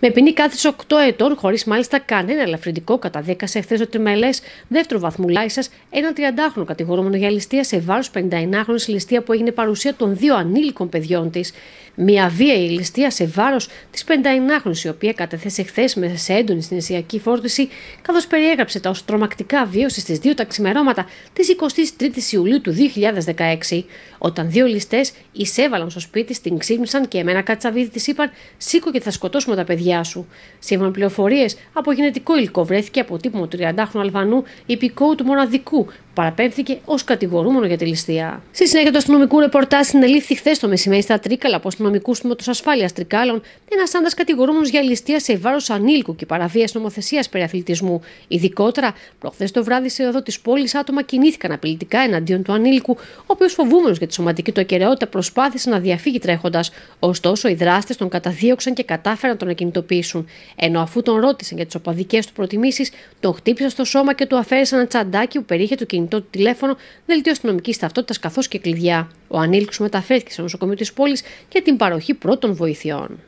Με ποινή κάθεση 8 ετών, χωρίς μάλιστα κανένα ελαφρυντικό, καταδίκασε χθες ο τριμελές δεύτερου βαθμού Λάισας έναν 30χρονο κατηγορούμενο για ληστεία σε βάρος 59χρονη ληστεία που έγινε παρουσία των δύο ανήλικων παιδιών της. Μια η ληστεία σε βάρος της 59χρονη, η οποία κατέθεσε χθες μέσα σε έντονη συναισιακή φόρτιση, καθώς περιέγραψε τα ω τρομακτικά βίωση στι δύο τα ξημερώματα της 23η Ιουλίου του 2016, όταν δύο ληστές εισέβαλαν στο σπίτι, την ξύπνησαν και με ένα κατσαβίδι της είπαν: Σήκω και θα σκοτώσουμε τα παιδιά υγεία σου. Σύμφωνα πληροφορίες, από γενετικό υλικό βρέθηκε τύπο του 30χρονου Αλβανού υπηκόου του μοναδικού, που παραπέμφθηκε ως κατηγορούμενο για τη ληστεία. Στη συνέχεια του αστυνομικού ρεπορτάζ συνελήφθη χθες το μεσημέρι στα Τρίκαλα από αστυνομικούς τμήματος ασφάλειας Τρικάλων ένας άντρας κατηγορούμενος για ληστεία σε βάρος ανήλικου και παραβίαση νομοθεσίας περί αθλητισμού. Ειδικότερα, προχθές το βράδυ σε οδό της πόλης άτομα κινήθηκαν απειλητικά εναντίον του ανήλικου, ο οποίος φοβούμενος για τη σωματική του ακαιρεότητα προσπάθησε να διαφύγει τρέχοντας. Ωστόσο, οι δράστες τον καταδίωξαν και κατάφεραν τον ακινητό ενώ αφού τον ρώτησαν για τις οπαδικές του προτιμήσεις, τον χτύπησαν στο σώμα και του αφαίρεσαν ένα τσαντάκι που περιείχε το κινητό του τηλέφωνο, δελτίο αστυνομικής ταυτότητας καθώς και κλειδιά. Ο ανήλικο μεταφέρθηκε στο νοσοκομείο της πόλης για την παροχή πρώτων βοηθειών.